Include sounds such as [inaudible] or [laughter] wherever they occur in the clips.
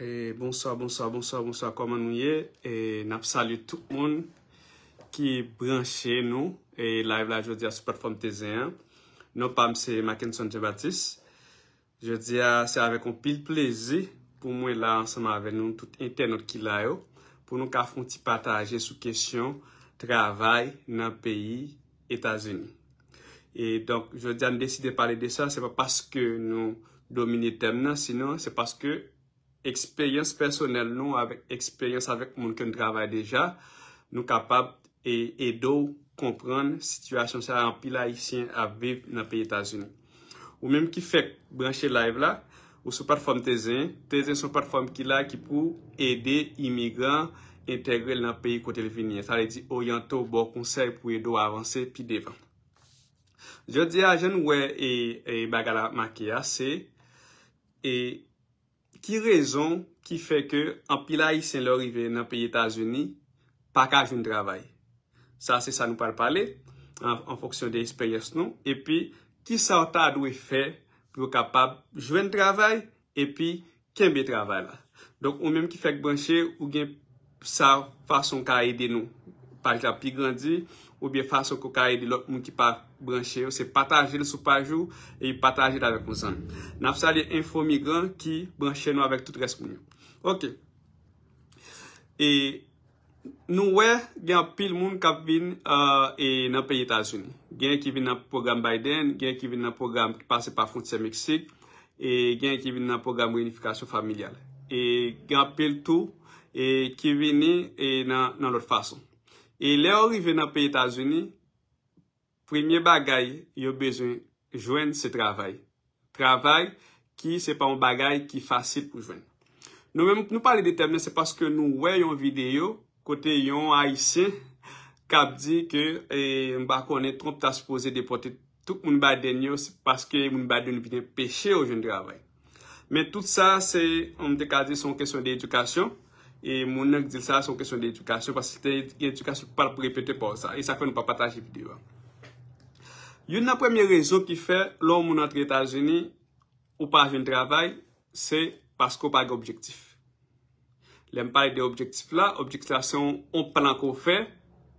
E bonsoy, bonsoy, bonsoy, bonsoy, koman nou ye? E nap sali tout moun ki branche nou e live la Jodia Superfantasyen. Nou pam se Maken Sonje Batis. Jodia se ave kon pil plezi pou mwen la ansama ave nou tout internet ki layo pou nou ka foun ti pataje sou kesyon travay nan peyi Etasini. E donk Jodia ne deside pale de sa se pa paske nou domine tem nan se nan se paske eksperyans personel nou avèk eksperyans avèk moun ki nou travèl deja, nou kapab e edou kompran situasyon sa yon pila isyen avèv nan pi Etasyen. Ou mèm ki fèk branche live la, ou sou patform tezen, tezen sou patform ki la ki pou ede imigran entègrèl nan pi kotele viniye. Sa le di oryanto bo konsèl pou edou avansè pi devan. Je di a jen wè e bagala maki asè, e... Ki rezon ki fe ke an pilayisen lor ive nan pi Etasouni pa ka joun travay? Sa se sa nou pal pale, an foksyon de esperyos nou. E pi, ki sa an ta adwe fe pou ka pa joun travay? E pi, ken be travay la? Donk ou menm ki fek banshe ou gen sa fason ka ede nou. Palja pi grandi ou gen fason ko ka ede lor moun ki pa... branche yo, se pataje e li sou pa jou e pataje li avek mousan. Nafsa li infomigran ki branche nou avek tout resmoun yo. Ok. E nou we, gen apil moun kap vin uh, e nan peye Etasouni. Gen ki vin nan program Biden, gen ki vin nan program kipase pa frontise Meksik, e gen ki vin nan program unifikasyon familial. E gen apil tou, ki vin nan lot fason. E le ou rive nan peye Etasouni, premye bagay yo bezwen jwen se travay. Travay ki se pa m bagay ki fasil pou jwen. Nou mèm nou pale de temne se paske nou wey yon video, kote yon a yisi, kap di ke e, m bako ane tromp ta supose de pote tout moun baden yo, se paske moun baden nou vinen peche ou jwen travay. Mè tout sa se, m dekade son kesyon de edukasyon, e moun ek dil sa son kesyon de edukasyon, se paske yon edukasyon pou repete pou sa, e sa fè nou pa pataje videyo ane. Yon nan premyè rezon ki fè lò moun nan tri Etats-Unis ou pa joun travay, se paskou pa ge objektif. Lèm pa ge objektif la, objektif la se yon plan ko fè,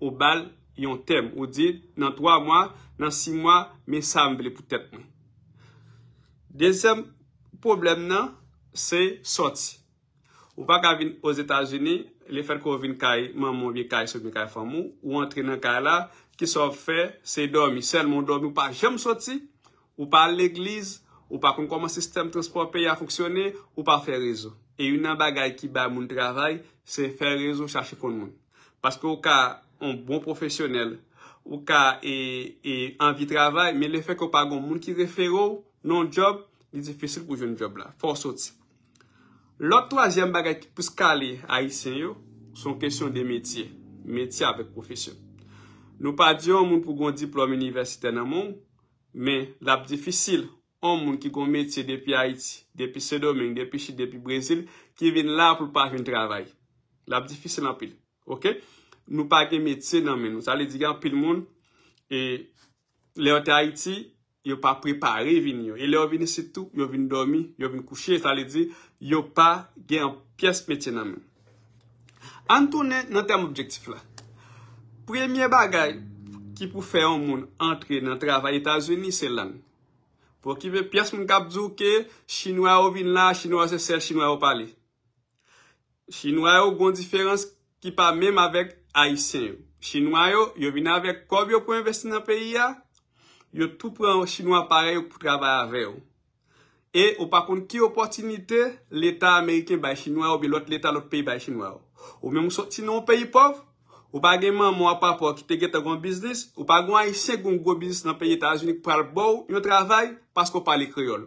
ou bal yon tem, ou di nan 3 mwa, nan 6 mwa, me samble pou tèt mwen. Dezem problem nan, se soti. Ou pa ka vin os Etats-Unis, le fèl ko vin kaye, moun moun vi kaye, ou entre nan kaye la, Ki sa fè, se yi dormi. Sel moun dormi ou pa jem soti, ou pa l'eglize, ou pa kon konman sistem transport pe ya foksyone, ou pa fè rezo. E yon nan bagay ki ba moun travay, se fè rezo chache kon moun. Paske ou ka yon bon profesyonel, ou ka yon e, e anvi travay, me le fè kon pa goun moun ki refero, non job, li difisil pou joun job la. Fò soti. Lò twa jem bagay ki pwis kale a yi sè yo, son kèsyon de metye. Metye avèk profesyon. Nou pa diyon moun pou goun diplome universite nan moun, men lap di fisyl, an moun ki goun metye depi Haiti, depi Sedomen, depi Chide, depi Brezil, ki vin la pou pa fin travay. Lap di fisyl nan pil. Ok? Nou pa gen metye nan men. Nou sa li di gen pil moun, e leote Haiti, yo pa pripare vin yo. E leo vini setou, yo vini domi, yo vini kouche, sa li di yo pa gen pias metye nan men. An tonen nan tem objektif la, Premye bagay ki pou fè yon moun entre nan travay Itazwen nise lan. Po ki ve pias moun kap dzou ke, Chinwayo vin la, Chinwayo se sel, Chinwayo pale. Chinwayo gon diferans ki pa mèm avek Aysen. Chinwayo yo vin avek kob yo pou investi nan peyi ya, yo tou pran Chinwayo pare yo pou travay aveyo. E, ou pa kon ki opotinite, leta Ameriken bay Chinwayo bi lot leta lot peyi bay Chinwayo. Ou mèm so, ti nan ou peyi pov, Ou pa gen man moun apapo ki te get an goun biznis, ou pa goun aise gen goun goun biznis nan peye Etats-Unis ki pral bou yon travay, pasko pali kriol.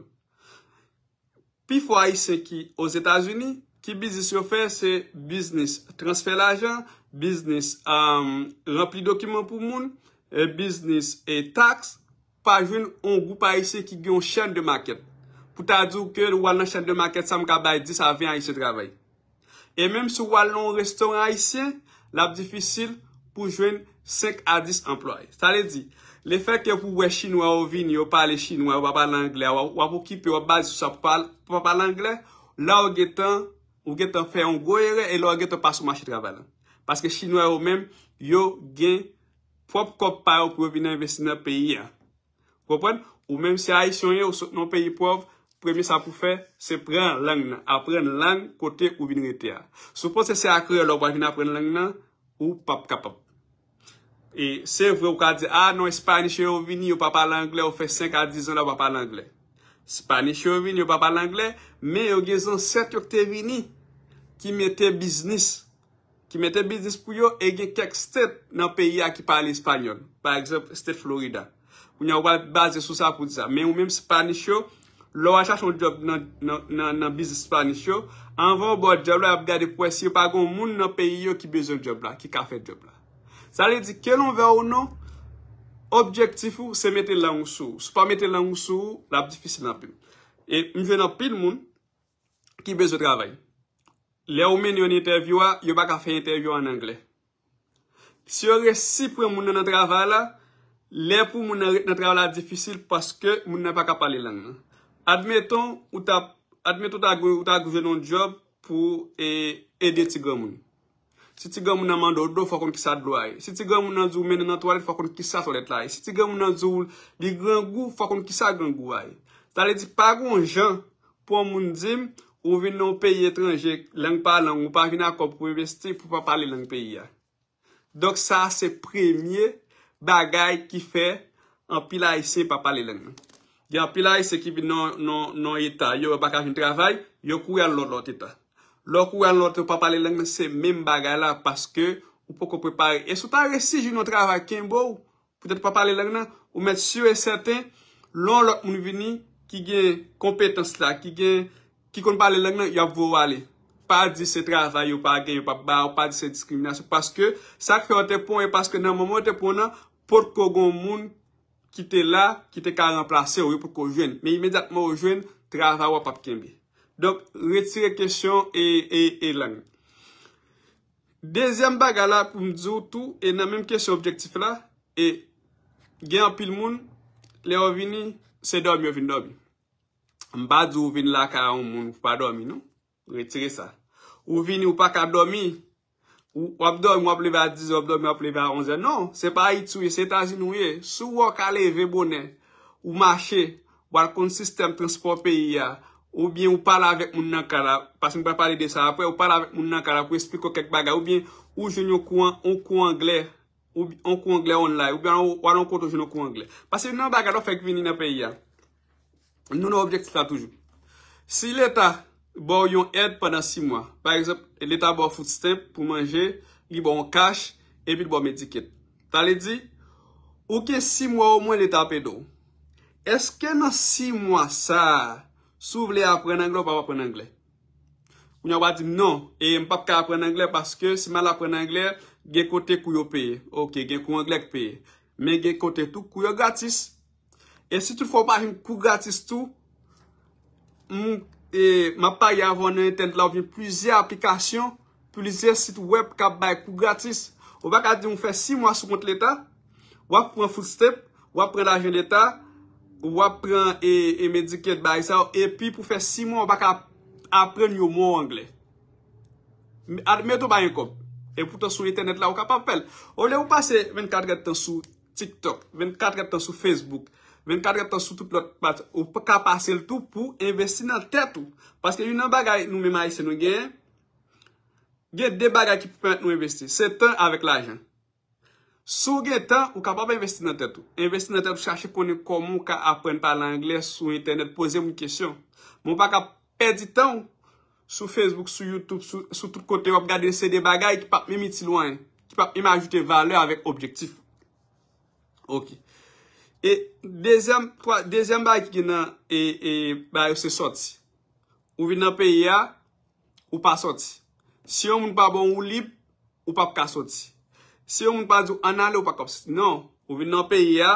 Pi fwa aise ki os Etats-Unis, ki biznis yo fè, se biznis transfer lajan, biznis rempli dokumen pou moun, e biznis et tax, pa joun an goup aise ki gen chan de market. Pouta djou ke walan chan de market sam kabay dis a ven aise travay. E menm se walan o restoran aise, lap difisil pou jwen 5 a 10 employe. Sa le di, le fe ke pou we chinois ou vin, yo pale chinois ou wap pale anglai, wap wakipi wap base sou sa pale wap pale anglai, la ou getan, ou getan fe yon goyere, e la ou getan pase ou machi travel. Paske chinois ou men, yo gen prop kopay ou provine investineur peyi ya. Propon, ou men si a yi sonye ou sonon peyi pov, premi sa pou fe, se pren lang na, apren lang kote ou vin rete ya. Sou pos se se akre lop waj vina pren lang nan, Ou pap kapap. E se vre ou ka di, a, ah, nou Spanish yo vini, yo pa palangle, ou fe 5 a 10 an la pa palangle. Spanish yo vini, yo pa palangle, me yo ge zan 7 octavini, ki mette biznis. Ki mette biznis pou yo, e ge kek state nan peyi a ki pali Espanyol. Par exemple, state Florida. Ou nyo wad base sou sa pou di za. Me ou mem Spanish yo, lwa chache yon job nan business planish yo, an van bo job la ap gade pwes, yo pa gon moun nan peyi yo ki bezo job la, ki ka fè job la. Sa li di, ke lon ve ou nou, objektif ou se mette lang ou sou, se pa mette lang ou sou, la ap difisil nan pi. E mi vè nan pi l moun, ki bezo travay. Le ou men yon interviywa, yo pa ka fè interviywa an angle. Si yo resipre moun nan travay la, le pou moun nan travay la difisil, paske moun nan pa ka pale lang nan. Admeton ou ta gouvenon job pou e, ede tigamoun. Si tigamoun nan mando ou do fokon kisa dlo ay. E. Si tigamoun nan zou men nan toalet fokon kisa tolet lay. E. Si tigamoun nan zou li grangou fokon kisa grangou ay. Ta le di pagoun jan pou an moun dim ou vin nan peyi etranjek lang palang ou pa vin akop pou investi pou pa pale lang peyi ya. Dok sa se premye bagay ki fe an pilay se pa pale lang nan. Gya pilay se ki vi nan etan, yo wap akajen travay, yo kouyan lot lot etan. Lo kouyan lot, yo pa pale lèk nan se men bagay la, paske ou pou komprepare. E sou ta resij yon travay ken bou, pou det pa pale lèk nan, ou met sure sèten, lon lot moun vini ki gen kompetans la, ki kon pale lèk nan, yo pou wale. Pa di se travay, ou pa gen, ou pa pa, ou pa di se diskriminasyon, paske sa kre o te pon, e paske nan moun o te pon, pot kogon moun, ki te la, ki te ka remplase ou yo pou kou jwen, me imediatman ou jwen, trava wap ap kenbe. Dok, retire kèsyon e, e, e lang. Dezyan baga la pou mdzi ou tou, e nan menm kèsyon objektif la, e gen apil moun, le ou vini, se domi ou vini domi. Mbadi ou vini la ka ou moun pou pa domi, no? Retire sa. Ou vini ou pa ka domi, Ou wap doy m wap leve a 10, wap doy m wap leve a 11. Non, se pa it souye, se ta zinouye. Sou wak ale ve bonen. Ou mache, wak kon sistem transport peyi ya. Ou bien ou pala vek moun nan kara. Pasen m wap pale de sa apwe, ou pala vek moun nan kara pou esplik kokek baga. Ou bien ou joun yo kouan, ou kouan angle. Ou bien ou kouan angle online. Ou bien wak an kontou joun yo kouan angle. Pasen nan baga do fek vini nan peyi ya. Nou nou objekte sa toujou. Si leta. Bo yon ed pendant 6 mwa. Par exemple, leta bo food stamp pou manje. Li bo yon cash. Epi li bo mediket. Ta li di, ouke 6 mwa ou mwen leta apè do. Eske nan 6 mwa sa, sou vle apren Anglè ou pa apren Anglè? Ou nyo wad di, non. E m pap ka apren Anglè. Paske si mal apren Anglè, gen kote kou yo peye. Ok, gen kou Anglèk peye. Men gen kote tou kou yo gratis. E si tou fòm pa jen kou gratis tou, mou kote. E mapay avon internet la ou vye plizye aplikasyon, plizye sit web ka bay kou gratis. Ou bak a di ou fe si mwa sou kont l'Etat. Ou ap pren Foodstep, ou ap pren l'agent l'Etat, ou ap pren e Medicaid bay sa ou. E pi pou fe si mwa ou bak ap pren yo mwa wangle. Admet ou bay yon kom. E pou ton sou internet la ou kap apel. Ou le ou pase 24 gata sou TikTok, 24 gata sou Facebook. Ven kade tan sou tou plok pati. Ou pa ka pasil tou pou investi nan tetou. Paske yon nan bagay nou me maise nou gen. Gen de bagay ki pou pwente nou investi. Se tan avek la jen. Sou gen tan ou ka pa pa investi nan tetou. Investi nan tetou chache konen komon. Ou ka apwen pala angles ou internet. Poze moun kesyon. Moun pa ka pedi tan. Sou Facebook, sou Youtube, sou tout kote yo. Pwa gade se de bagay ki pa mimi ti lwen. Ki pa mimi ajite vale avek objektif. Ok. E, dezyem ba ki gina, e, e, ba yo se soti. Ouvi nan pe ya, ou pa soti. Si yo moun pa bon ou lip, ou pa pka soti. Si yo moun pa djou anale ou pa kopsi. Non, ouvi nan pe ya,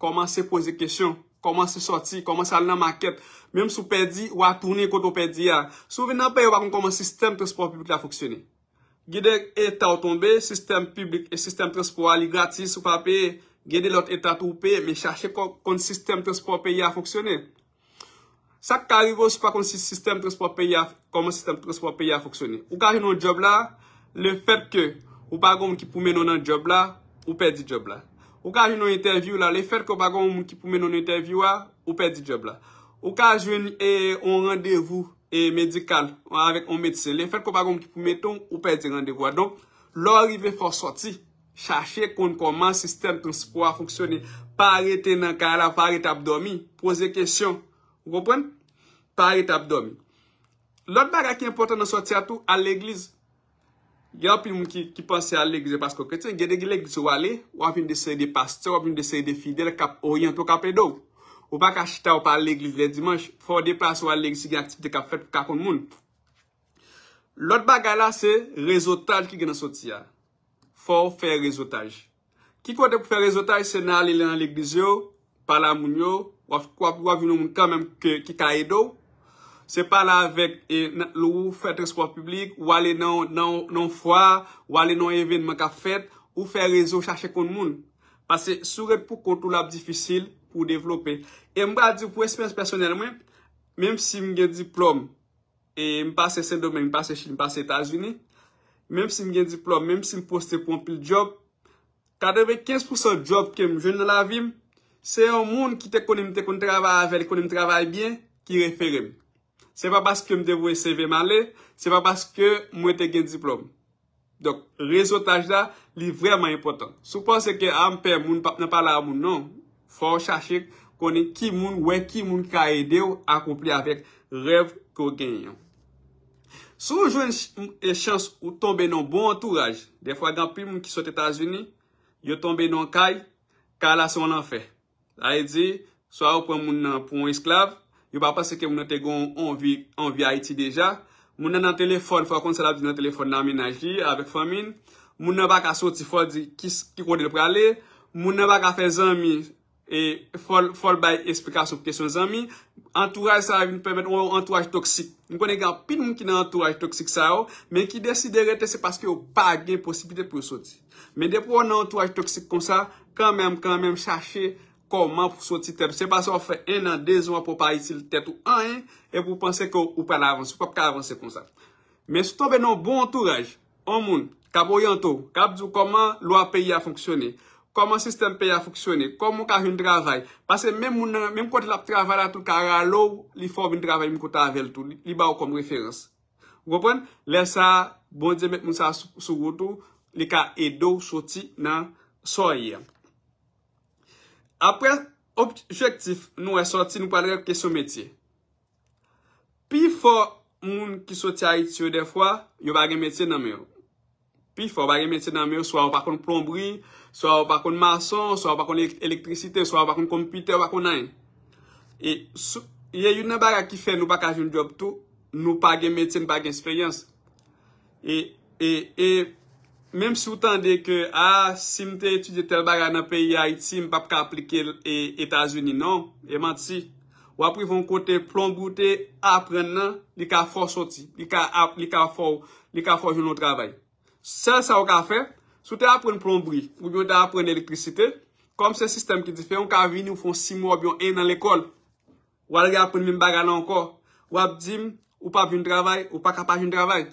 koman se pose kesyon, koman se soti, koman se al nan maket. Mem sou pe di, ou a turni koto pe di ya. Souvi nan pe yo pa kon koman sistem transport publik la foksyone. Gidek e ta otombe, sistem publik e sistem transport li gratis ou pa pe... Gede lot etat ou pe, me chache kon sistem transport pe ya foksyone. Sak ka rivo sou pa kon sistem transport pe ya foksyone. Ou ka jenon job la, le fet ke ou bagon mou ki pou menon an job la, ou pe di job la. Ou ka jenon interview la, le fet ke bagon mou ki pou menon an interview la, ou pe di job la. Ou ka jenon an e, rendezvous e, medikal, ou avèk an medisè. Le fet ke bagon mou ki pou menon, ou pe di rendezvous la. Donk, lò rive fò soti. chache kon konman sistem kon si pou a foksyone, parete nan ka ala, parete ap domi, pose kesyon, wopon? Parete ap domi. Lot baga ki importan nan soti atou, al eglize. Gya wap yon ki pense al eglize, pasko kreten, gye de ki leglize wale, wap yon dese de paste, wap yon dese de fidel, kap oryento kap edou. Wap ak ashta wap al eglize ve dimanche, fwo de plase wap al eglize, gye aktivite kap fet pou kakon moun. Lot baga la se, rezo tal ki genan soti a. pou fè rezotaj. Ki kontè pou fè rezotaj, se nan lè nan l'eglizyo, pala moun yo, wav yon moun kamem ki ka edo, se pala avèk lou fèt respon publik, wale nan fwa, wale nan evenman ka fèt, ou fè rezotaj chache kon moun. Pase soure pou kontoulap difisil pou devlopè. E mbè a di pou espès personel mwen, mèm si mwen gen diplom, e mpasse Saint-Domingue, mpasse Chine, mpasse Etats-Unis, menm si m gen diplom, menm si m poste pompil job, kadeve 15% job kem joun nan la vim, se yon moun ki te konen mi te konen travay avel, konen mi travay bien, ki referen. Se pa bas kem devou e seve man le, se pa bas kem mwen te gen diplom. Dok, rezotaj da li vreman impotant. Sou pan se ke ampe moun pap nan pala moun nan, fwa ou chasik konen ki moun we ki moun ka edew akompli avek rev ko genyon. Sou joun e chans ou tombe nan bon entourage. De fwa genpil moun ki sou t'Etats-Unis, yo tombe nan kay, kala sou nan fe. A e di, sou a ou pou moun nan pou moun esklav, yo pa pase ke moun nan te goun anvi Haiti deja. Moun nan nan telefon, fwa konti sa la bi nan telefon nan menaji, avek famin. Moun nan ba ka soti fwa di kis ki konde lopre ale. Moun nan ba ka fe zan mi... E fol bay esplikasyon pou kesyon zanmi, entouraj sa yon entouraj toksik. Nou konen gen pin moun ki nan entouraj toksik sa yo, men ki desidere te se paske yo pa gen posibite pou sou ti. Men depo ou nan entouraj toksik kon sa, kan menm kan menm chache koman pou sou ti tetou. Se paske ou fe en nan, de zwa pou pari si tetou an en, e pou panse ke ou pa la avanse, pou pa la avanse kon sa. Men sou tobe nan bon entouraj, an moun, kabou yon tou, kabdou koman lwa peyi a fonksyone. Koman sistem pe ya foksyone? Koman kaje yon travay? Pase menm konti la travay la tou karalou li fòm yon travay yon kouta avel tou. Li ba ou kom referans. Gwopwen, lè sa bondye met moun sa sou goutou li ka edou soti nan soye. Apre, objektif nou e soti nou padre kèsyon metye. Pi fò moun ki soti a ityo defwa, yon bagen metye nan mè yo. Fwa w pa gen metye nan mè ou, swa w pa kon plombri, swa w pa kon mason, swa w pa kon elektrisite, swa w pa kon kompite, swa w pa kon nan. E yè yon nan baga ki fè nou pa kajoun job tou, nou pa gen metye nou pa gen spreyans. E, e, e, mèm sou tan de ke, a, sim te etude tel baga nan peyi a iti, m pap ka aplike etasyouni nan, e mat si. Wapri von kote plombri te apren nan, li ka fò soti, li ka ap, li ka fò, li ka fò joun nou travay. Sel sa ou ka fe, sou te apren plon bril, ou yo te apren elektrisite, kom se sistem ki di fe, ou ka vini ou fon sim wap yon en nan lekol, ou alge apren vim bagana anko, ou ap jim, ou pa vini travay, ou pa ka pa jini travay,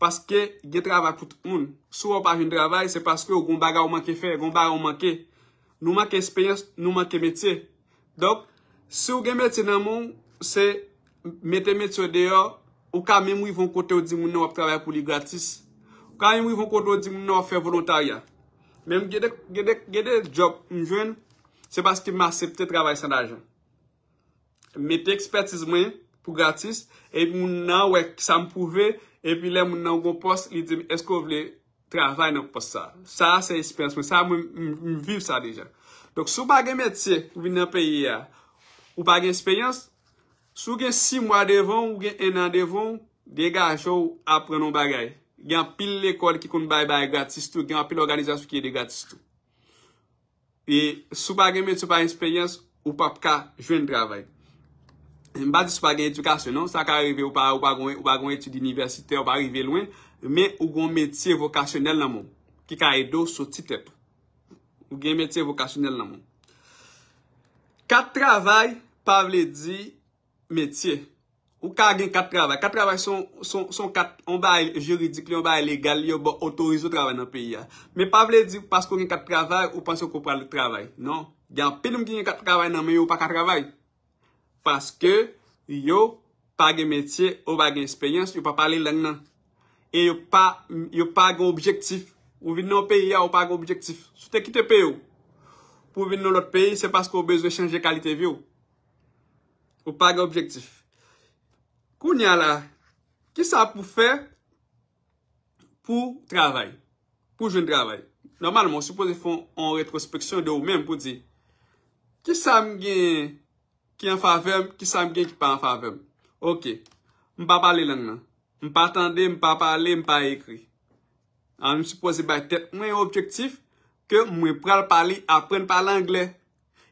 paske ge travay kout moun. Sou wap pa jini travay, se paske ou goun baga ou manke fe, goun baga ou manke, nou manke esperyans, nou manke metye. Dok, sou gen metye nan moun, se metye metye deyo, ou ka mèm wivon kote ou jim moun nou ap travay pou li gratis, Kan yon yon yon koto di m nou a fe volataryan, menm ge de job yon jwen, se baske m asepte travay san da jan. Meti ekspertizmen pou gratis, epi moun nan wek sa m pouve, epi le moun nan yon pos, li di m esko vle travay nan pos sa. Sa se eksperyans moun, sa m wim viv sa deja. Dok sou bagen meti, ou bagen eksperyans, sou gen 6 mwa devon, ou gen 1 an devon, dega a jow aprenon bagay. gen apil l'ekol ki kon bay bay gratis tou, gen apil l'organizasyon ki yede gratis tou. E sou bagen metye pa yon experience, ou pap ka jwen travay. Mbati sou bagen edukasyon, non? Sa ka rive ou pa gwen etude universite, ou pa rive lwen, men ou gwen metye vokasyonel nan moun, ki ka edo sou ti tep. Ou gen metye vokasyonel nan moun. Kat travay, pa vle di metye. Ou ka gen kat travay? Kat travay son kat onbay juridikli, onbay legal, yo ba otorizo travay nan peyi ya. Men pa vle di pasko gen kat travay, ou panse yo ko pral travay. Non, gen penoum gen kat travay nan, men yo pa kat travay. Paske yo pa gen metye, yo ba gen espayans, yo pa pale lennan. E yo pa gen objektif. Ou vin nan peyi ya, yo pa gen objektif. Sou te ki te peyo. Ou vin nan lot peyi, se pasko ou bezwe chanje kalite vi yo. Ou pa gen objektif. Ou nya la, ki sa pou fè pou travèl? Pou jen travèl? Normalman, soupozifon, an retrospeksyon de ou mèm pou di, ki sa m gen ki an favem, ki sa m gen ki pa an favem? Ok, m pa pale lè nan. M pa tande, m pa pale, m pa ekri. An m soupozifon, mwen objektif ke mwen pral pale apren pale anglè.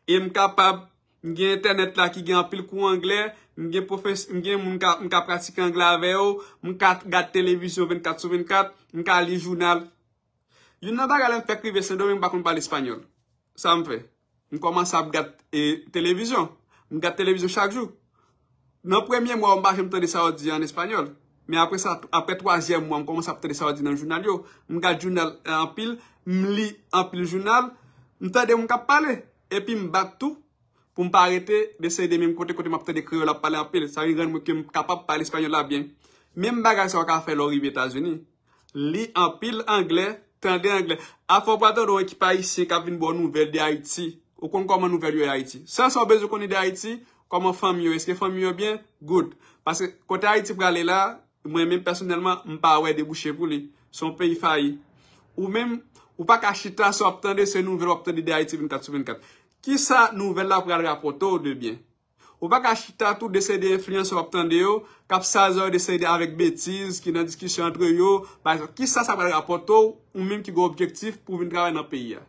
E m kapab. Mwen gen internet la ki gen apil kou anglè, mwen gen mwen ka pratik angla vè yo, mwen ka gade televizyon 24-24, mwen ka li jounal. Yon nan da gale mwen fèkri vè sè do mwen bak mwen pale espanyol. Sa mwen fè. Mwen koman sa ap gade e, televizyon. Mwen gade televizyon chak jou. Nan premye mwen mwen baje mwen te de sa wadi an espanyol. Men apre sa, apre twazye mwen mwen koman sa ap te de sa wadi nan jounal yo. Mwen gade jounal an apil, mwen li an apil jounal, mwen te de mwen ka pale, epi mwen bak tou. pou m pa arete desay de mèm kote kote m apte de kriyo la p pale apil, sa yi ren m wè ke m kapap pale espanyol la bèn. Mèm bagay sa wak a fè lor yi vye tas veni, li apil anglè, tande anglè. Afon pwa tan do wè ki pa isye kap vin bo nouvel de Haiti, ou kon koman nouvel yo e Haiti. San sa wè bezou koni de Haiti, koman fèm yo, eske fèm yo bèn? Good. Paske kote Haiti pralè e la, mwen mèm personelman m pa wè debouchè pou li, son pe yi fayi. Ou mèm, ou pa ka chitran sa wap tande se nouvel wap tande de Ki sa nouvel la pou gade rapote ou debyen? Ou bak a chita tout DCD influence wap tande yo, kapsazor DCD avèk betiz, ki nan diskisyon antre yo, ki sa sa gade rapote ou, ou mèm ki gò objektif pou vin trawè nan peyi ya.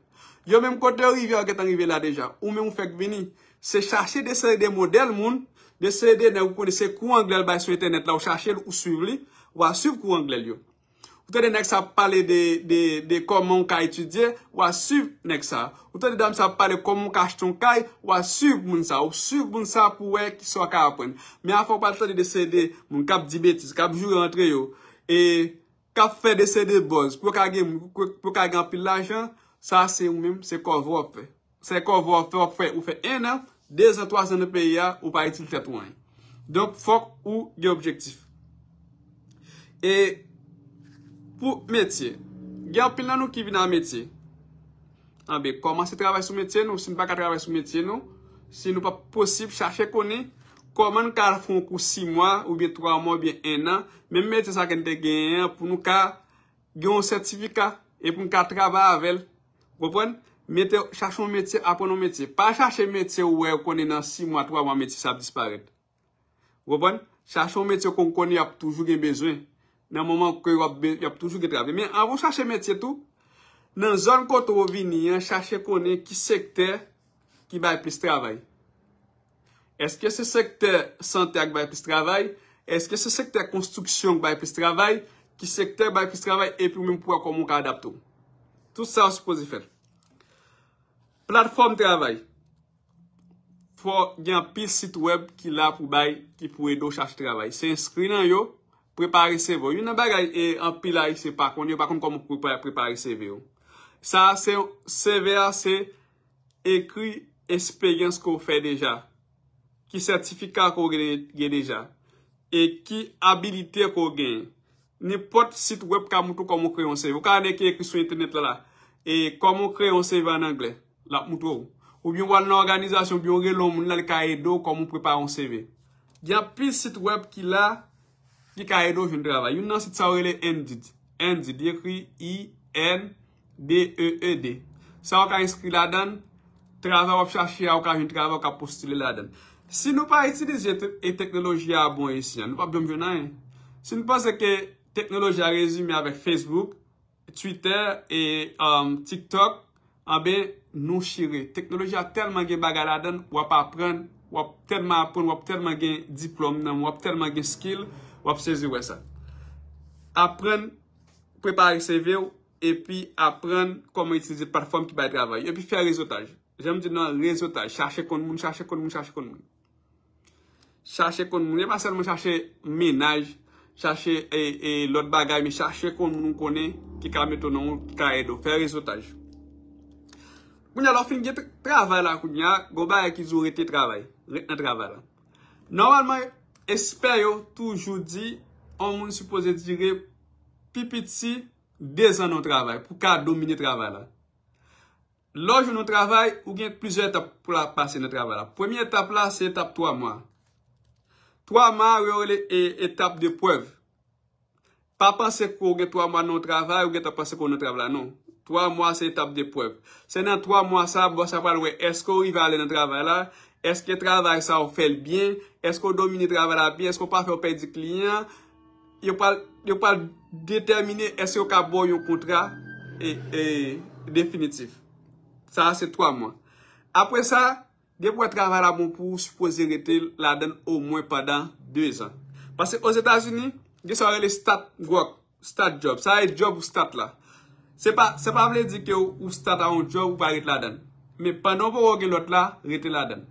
Yo mèm kote ou rivye an ket an rivye la deja, ou mèm ou fèk vini, se chache DCD model moun, DCD nan wou kone se kou anglel bay sou internet la, ou chache ou suiv li, ou a suiv kou anglel yo. Wote de nek sa pale de komon ka etudye, wasev nek sa. Wote de dam sa pale komon ka chton kaye, wasev moun sa. Wasev moun sa pou wè ki sa ka apwen. Men a fok pali sa de desede moun kap di betis, kap jure antre yo. E kap fe desede bonz. Pou ka genpil la jan, sa se ou mèm se kovwop fe. Se kovwop fe, ou fe ena, dezen toazen de pe ya, ou pa etil fet wè. Donk fok ou de objektif. E... Pou metye, gya ou pil nan nou ki vi nan metye? A be, koman se trabaye sou metye nou? Si nou pa ka trabaye sou metye nou? Si nou pa posib chache koni? Koman nou ka rafon kou 6 mwa, ou bi 3 mwa, ou bi 1 an? Men metye sa gen te gen, pou nou ka gen yon sertifika, e pou nou ka trabaye avel? Wopon, metye, chache yon metye, apon yon metye. Pa chache yon metye, ou wè yon koni nan 6 mwa, 3 mwa, metye, sa disparete. Wopon, chache yon metye kon koni ap toujou gen bezwen. nan mouman kwen yo ap toujou ge trabe. Men, an vou chache metye tou, nan zon kontou vini, an chache konen ki sekte ki baye plis trabay. Eske se sekte santerk baye plis trabay, eske se sekte konstruksyon baye plis trabay, ki sekte baye plis trabay, epi ou mwen pou akon moun ka adap tou. Tout sa wansi pou zi fel. Platform trabay. Fwa, gen pil sit web ki la pou baye ki pou edo chache trabay. Se inskri nan yo, Prepari CV yo. Yo nan bagay e an pilay se pa konye. Pa kon kon moun prepari CV yo. Sa se CV a se ekri esperyans ko fe deja. Ki sertifika ko ge deja. E ki abilite ko gen. Nipot sit web ka moun tou kon moun kreon CV. E kon moun kreon CV an Angle. La moun tou. Ou byon wan nan organizasyon byon re loun moun nan kare do kon moun prepari CV. Gen pil sit web ki la Ki ka edo jen drava. Yon nan se tsawele endid. Endid. Ye kri I-N-B-E-E-D. Sa e e wak a inskri ladan. Trava wap chafi wak a jen trava wak a postile ladan. Si nou pa iti de jetup e teknoloji a bon isi. Nou pa bèm vè nan. Si nou pa se ke teknoloji a rezimi avèk Facebook, Twitter, e, um, TikTok, abè nou shire. Teknoloji a telman gen baga ladan wap apren, wap telman apren, wap telman gen diplom nan, wap telman gen skill nan. Wap se ziwe sa. Aprende, prepare se vew, epi aprende koman itilize platform ki bay travay. Epi fè rezotaj. Jèm di nan rezotaj. Chache kon moun, chache kon moun, chache kon moun. Chache kon moun. Yaman e seman chache menaj, chache e, e lòt bagay, men chache kon moun konen ki ka metonon, ki ka edo. Fè rezotaj. Koun ya la fin gen travay la koun ya, goba ya ki zo rete travay. Retne travay la. Normalman, Espè yo toujou di, an moun suppose dire pipiti de zan nou travay pou ka domine travay la. Lòjou nou travay, ou gen plizè etap pou la pase nou travay la. Premye etap la, se etap 3 mwa. 3 mwa, ou e etap depwèv. Pa pase kou ge 3 mwa nou travay, ou ge etap pase kou nou travay la, nou. 3 mwa, se etap depwèv. Se nan 3 mwa sa, bò sa pal wè esko ou i va ale nou travay la... Eske travay sa ou fel byen? Eske ou domini travay la byen? Eske ou pa fe ou pe di kliyen? Yo pa determine eske ou ka bo yon kontra? E, e definitif. Sa, se 3 mwen. Apre sa, gen pou e travay la bon pou ou supposi rete la den ou mwen padan 2 an. Pase, ouz Etasini, gen sa ou ele stat gok. Stat job. Sa e job ou stat la. Se pa mle di ke ou stat a yon job ou pa rete la den. Me panon pou ou gen lot la rete la den.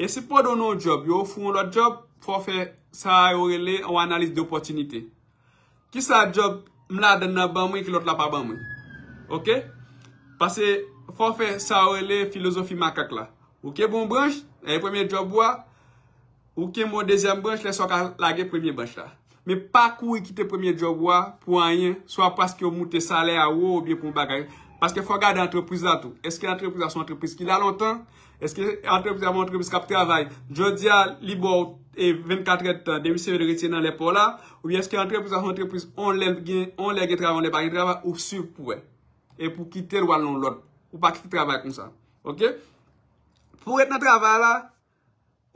E se pa do nou job, yo ou foun lot job, fò fè sa ou re le ou analise de opportunite. Ki sa job mla dena ban mwen ki lot la pa ban mwen. Ok? Pase fò fè sa ou re le filozofi makak la. Ou ke bon branj, e premier job wwa, ou ke mon dezem branj, le so ka lage premier branj la. Me pa kou i kite premier job wwa pou anyen, so apas ki yo moutè salè a wò ou biye pou bagayen. Paske fwa gade antrepriz la tou. Eske antrepriz la sou antrepriz ki la lontan? Eske antrepriz la moun antrepriz kap travay? Jodia, Libor, e 24 et demi-seve de retien nan le po la? Ou eske antrepriz la moun antrepriz on le gen travay, on le bagen travay? Ou sou pou e? E pou kite lwa loun lout? Ou pa ki travay kon sa? Pou et nan travay la,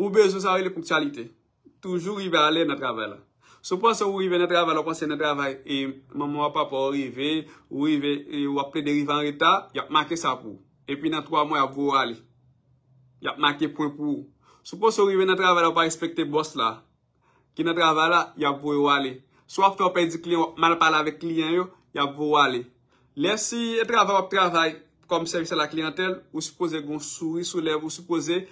ou bejou sawe le kouksalite? Toujou ibe ale nan travay la. Soupon se ou rive nan travay la ou panse nan travay e maman wap pa ou rive, ou e rive e wap ple derivant reta, yap make sa pou. E pi nan 3 moun yap vou wale. Yap make pou. Soupon se ou rive nan travay la ou pan respekte boss la, ki nan travay la, yap vou wale. Souwap fe ou pe di klien wap malpala ve klien yo, yap vou wale. Lef si e travay wap travay kom servise la klientel, ou sipose goun souli soulev, ou sipose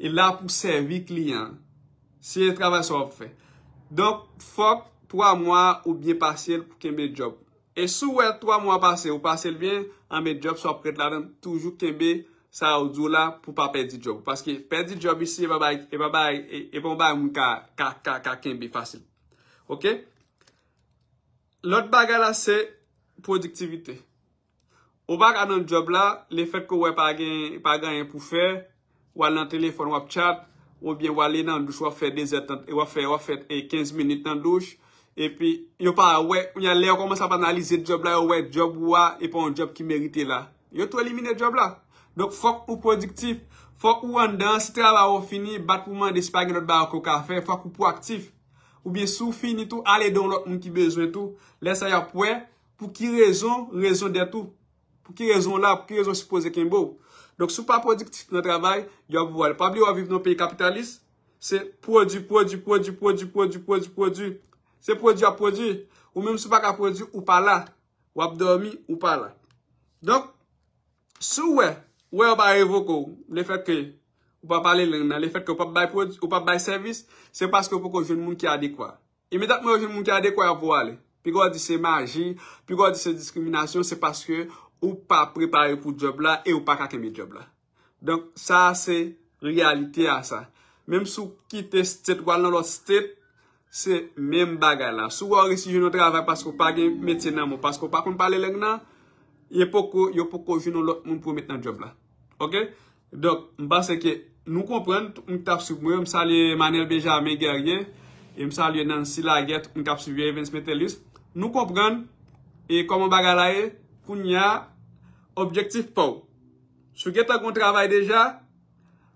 e la pou servi klien. Si e travay souwap fe. Donk fok 3 mwa ou byen pasyel pou kembe job. E sou wè 3 mwa pase ou pasyel vyen, anbe job sa prèd la dan toujou kembe sa ou djou la pou pa pedi job. Paske pedi job isi e pou mba yon ka kembe fasyl. Ok? Lot baga la se, prodiktivite. Ou baga nan job la, le fèk ko wè pa ganyan pou fè, wè lan telefon wap chad, Ou biye wale nan douche wafet 2 etant, wafet wafet 15 minute nan douche. E pi, yo pa we, wanyan le wakoman sa panalize job la, yo we job wwa, e pa waj job ki merite la. Yo to elimine job la. Donk fok ou prodiktif, fok ou an dan, si te ala wafini, bat pouman despagin not barakou ka fe, fok ou proaktif. Ou biye sou finitou, ale don lot mou ki bezwen tou. Lesa ya pouen, pou ki rezon, rezon de tou. Pou ki rezon la, pou ki rezon sipose ke mbou. Donk sou pa prodiktif nan travay, yon wap vole. Pabli wap viv nan peyi kapitalist, se prodj, prodj, prodj, prodj, prodj, prodj, prodj. Se prodj ap prodj, ou mèm sou pa kap prodj, ou pa la. Wap dormi, ou pa la. Donk, sou wè, wè wap a evoko, le fèt ke wap pale lè nan, le fèt ke wap bay prodj, wap bay servis, se paske wap wak wajoun moun ki adekwa. Imedat mwen wajoun moun ki adekwa yon wale. Pi gwa di se maji, pi gwa di se diskriminasyon, se paske wap. ou pa prepare pou job la, e ou pa kake mi job la. Donk, sa se realite a sa. Mem sou kite stet wala lo stet, se mem baga la. Sou orisi jounou travè, pasko pa gen metye nan mo, pasko pa kon pale lèk nan, yo poko jounou lot moun pou met nan job la. Ok? Donk, mba se ke nou kompren, mtaf su mwen, msa li manel beja men ger gen, msa li nan sila get, mtaf su viye vens metelis, nou kompren, e koman baga la e, Koun ya, objektif pou. Sou gen ta kon travay deja,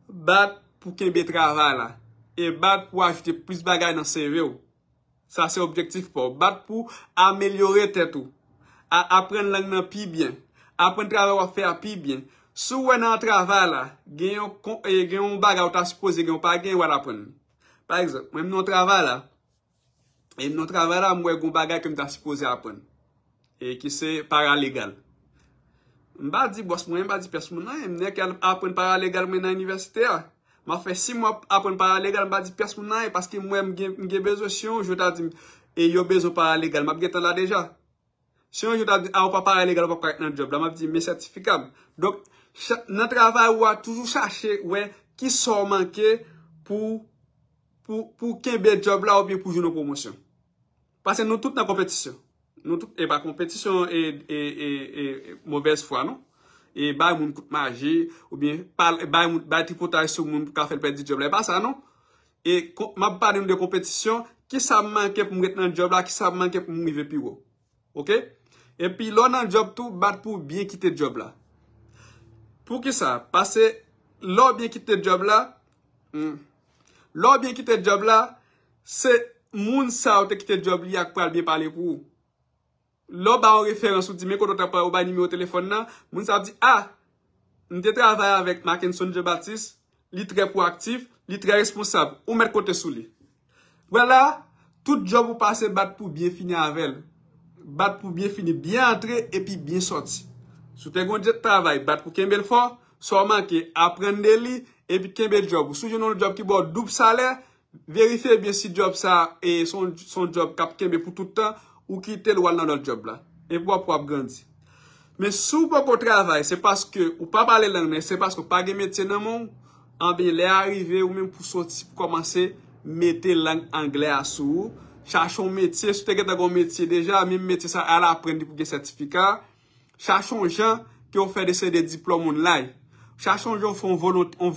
bat pou kembe travay la. E bat pou ajite plus bagay nan seve ou. Sa se objektif pou. Bat pou amelyore tet ou. A apren lang nan pi bien. A apren travay ou a fer pi bien. Sou wè nan travay la, e, gen yon bagay ou ta suppose gen yon pa gen wè apen. Par exemple, wèm nan travay la, wèm nan travay la mwè kon bagay kon ta suppose apen. E ki se paralegal. Mba di bos mwen, mba di pes mwen ay. Mnen ken apwen paralegal mwen nan universite a. Mwa fe si mwen apwen paralegal, mba di pes mwen ay. Paske mwen mge bezo syon, jota di. E yo bezo paralegal, mwa pgetan la deja. Syon jota di, a wapwa paralegal wapwa kwen nan job la. Mwa pdi me sertifikab. Dok nan travay wwa toujou chache wè ki son manke pou pou kebe job la ou bi pou joun nou promosyon. Pase nou tout nan kompetisyon. nou tout e ba kompetisyon e mouvez fwa, nou? E, e, e, non? e bay moun kout maji, ou bin, bay trikotay sou moun pou ka fèl pè di job la, e ba sa, non? nou? E mab pade moun de kompetisyon, ki sa manke pou mwen get nan job la, ki sa manke pou mwen vive pi wou, ok? E pi, lò nan job tou, bat pou biye kite job la. Pou ki sa? Pase, lò biye kite job la, hmm, lò biye kite job la, se moun sa wote kite job li ak pwal biye pale pou wou. Lo ba ou referans ou di men koto tapay ou ba nimi ou telefon nan, moun sa ap di, a, ah, nite travay avèk Maken Sonje Batis, li tre proaktif, li tre responsab, ou met kote sou li. Wè la, tout job ou pase bat pou bien fini avèl. Bat pou bien fini, bien atre, epi bien soti. Sou te goun jet travay, bat pou kembe l fò, sou a manke, apren de li, epi kembe job. Sou jenon l job ki bo dup salè, verife bie si job sa, e son job kap kembe pou toutan, Ou ki te lwal nan lot job la. E wap wap grandi. Me sou wap wap wap wap wap wap wap wap wap wap wap wap wap wap wap wap. Se paske ou pa pale langne. Se paske ou pa ge metye nan moun. An be le arive ou mèm pou soti pou komanse. Mete lang angle asou. Chachon metye. Sou te gwen ta gwen metye deja. Mèm metye sa ala aprendi pou ge sertifika. Chachon jan ki wap fè desè de diploman lai. Chachon jan fè un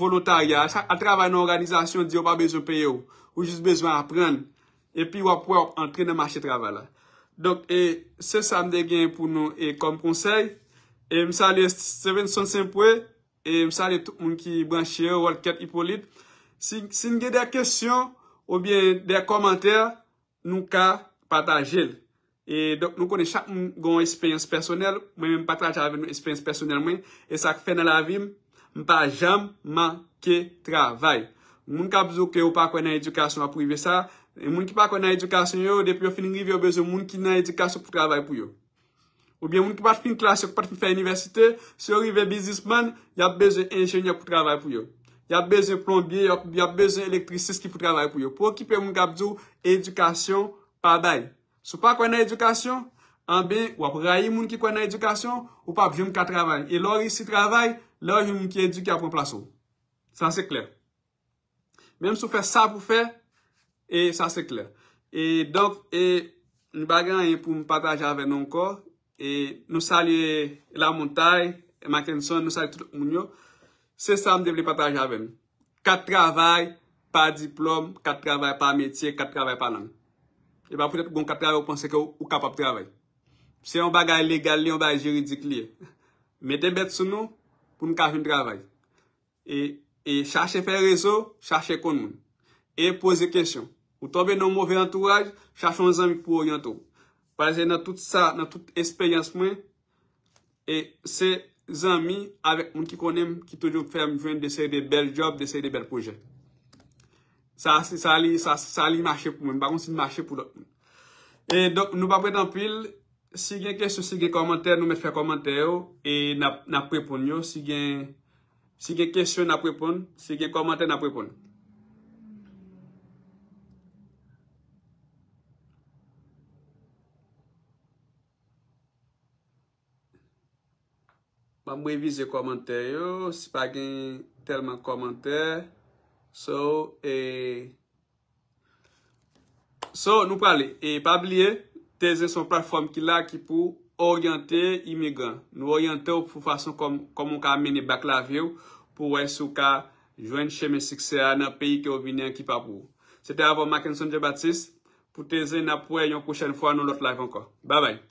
volontaryat. A travay nou an organizasyon di wap ap bezon pe yo. Ou jis bezon aprendi. E pi wap wap wap ant Donk e se sa m de gen pou nou e kom konsey E m sa li seven son sempwe E m sa li tout moun ki branchye ou al ket ipolit Sin gen de a kesyon ou bien de a komantè Nou ka patajel E donk nou konen chak m goun esperyans personel Mwen m pataj avè nou esperyans personel mwen E sa k fè nan la vim m pa jam man ke travay Moun ka bezou ke ou pa konen edukasyon aprive sa E moun ki pa konan edukasyon yo, depi yo finin rive yo beze moun ki nan edukasyon pou travay pou yo. Ou biye moun ki pat fin klas yo, ki pat fin fay universite, se yo rive bizisman, ya beze enjene pou travay pou yo. Ya beze plombie, ya beze elektrisis ki pou travay pou yo. Pou kipe moun kap diyo edukasyon pa bay. Sou pa konan edukasyon, anbe, wap rayi moun ki konan edukasyon, ou pa vim ka travay. E lor isi travay, lor vim moun ki eduki apon plasyon. San se kler. Mem sou fè sa pou fè, E sa se kler. E donk, e nou bagan yon pou mou pataj aven anko. E nou sali la montay, maken son, nou sali tout moun yo. Se sa mou devle pataj aven. Kat travay, pa diplom, kat travay pa metye, kat travay pa nan. E ba pou lete goun kat travay pou pense ke ou kapap travay. Se yon bagay legal li, yon bagay juridik li. [laughs] Meten bet sou nou pou mou kajen travay. E, e chache fè rezo, chache kon moun. E pose kèsyon. Ou tobe nou mouvè entouraj, chachon zanmi pou oyantou. Parazè nan tout sa, nan tout espèyans mwen. E se zanmi avèk moun ki konèm ki toujou fèm jwen desèy de bel jop, desèy de bel poujè. Sa li mâche pou mwen. Bakon si mâche pou lòp mwen. E donk nou pa prèt anpil. Si gen kèsyon, si gen komantè, nou mèt fè komantè yo. E naprepon yo. Si gen kèsyon naprepon, si gen komantè naprepon. Mwa mwe vize komantè yo, si pa gen telman komantè. E, so, nou pale, e pa bile, teze son platform ki la ki pou oryante imigran. Nou oryante ou pou fason komon ka amene bak la vye ou pou wè sou ka jwen cheme sikse a nan peyi ki ou vini an ki pa pou. Se te avon, Maken Sonje Batis, pou teze na pou e yon kouchen fwa nou lot live anko. Ba bay!